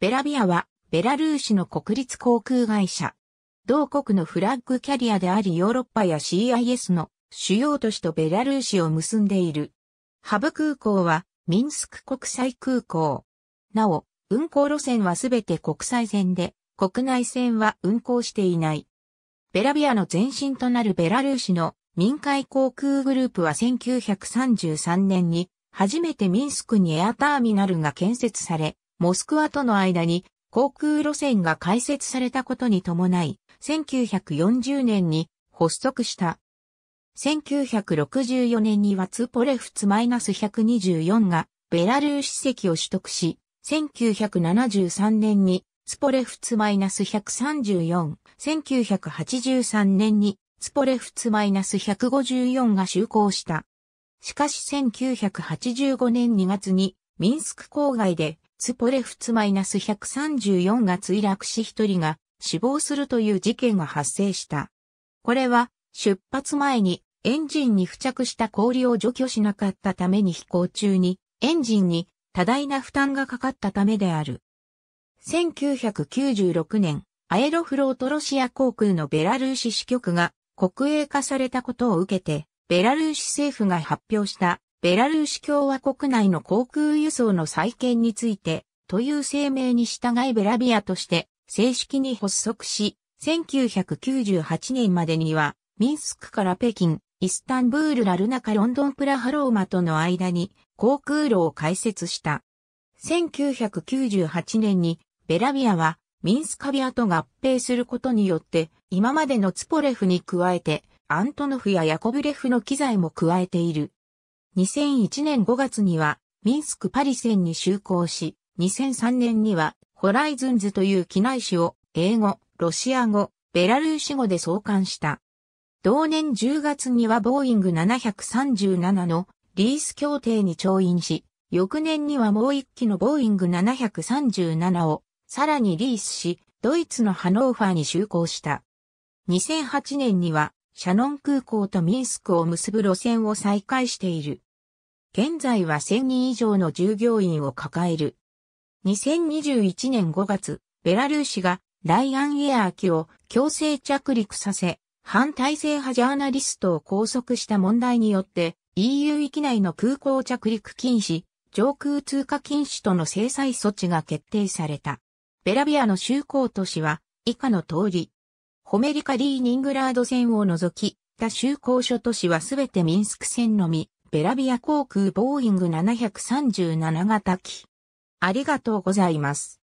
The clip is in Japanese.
ベラビアは、ベラルーシの国立航空会社。同国のフラッグキャリアでありヨーロッパや CIS の主要都市とベラルーシを結んでいる。ハブ空港はミンスク国際空港。なお、運航路線はすべて国際線で、国内線は運航していない。ベラビアの前身となるベラルーシの民海航空グループは1933年に初めてミンスクにエアターミナルが建設され、モスクワとの間に航空路線が開設されたことに伴い、1940年に発足した。1964年にはツポレフツ -124 がベラルーシ席を取得し、1973年にツポレフツ -134、1983年にツポレフツ -154 が就航した。しかし1985年2月にミンスク郊外でツポレフツ -134 が墜落し一人が死亡するという事件が発生した。これは出発前にエンジンに付着した氷を除去しなかったために飛行中にエンジンに多大な負担がかかったためである。1996年、アエロフロートロシア航空のベラルーシ支局が国営化されたことを受けて、ベラルーシ政府が発表したベラルーシ共和国内の航空輸送の再建について、という声明に従いベラビアとして正式に発足し、1998年までには、ミンスクから北京、イスタンブール、ラルナカ、ロンドン、プラハ、ローマとの間に航空路を開設した。1998年にベラビアはミンスカビアと合併することによって今までのツポレフに加えてアントノフやヤコブレフの機材も加えている。2001年5月にはミンスク・パリ戦に就航し、2003年にはホライズンズという機内誌を英語、ロシア語、ベラルーシ語で創刊した。同年10月にはボーイング737のリース協定に調印し、翌年にはもう一機のボーイング737をさらにリースし、ドイツのハノーファーに就航した。2008年にはシャノン空港とミンスクを結ぶ路線を再開している。現在は1000人以上の従業員を抱える。2021年5月、ベラルーシがライアンエアー機を強制着陸させ、反体制派ジャーナリストを拘束した問題によって EU 域内の空港着陸禁止、上空通過禁止との制裁措置が決定された。ベラビアの就航都市は以下の通り。ホメリカ・リーニングラード線を除き、他就航諸都市はすべてミンスク線のみ、ベラビア航空ボーイング737型機。ありがとうございます。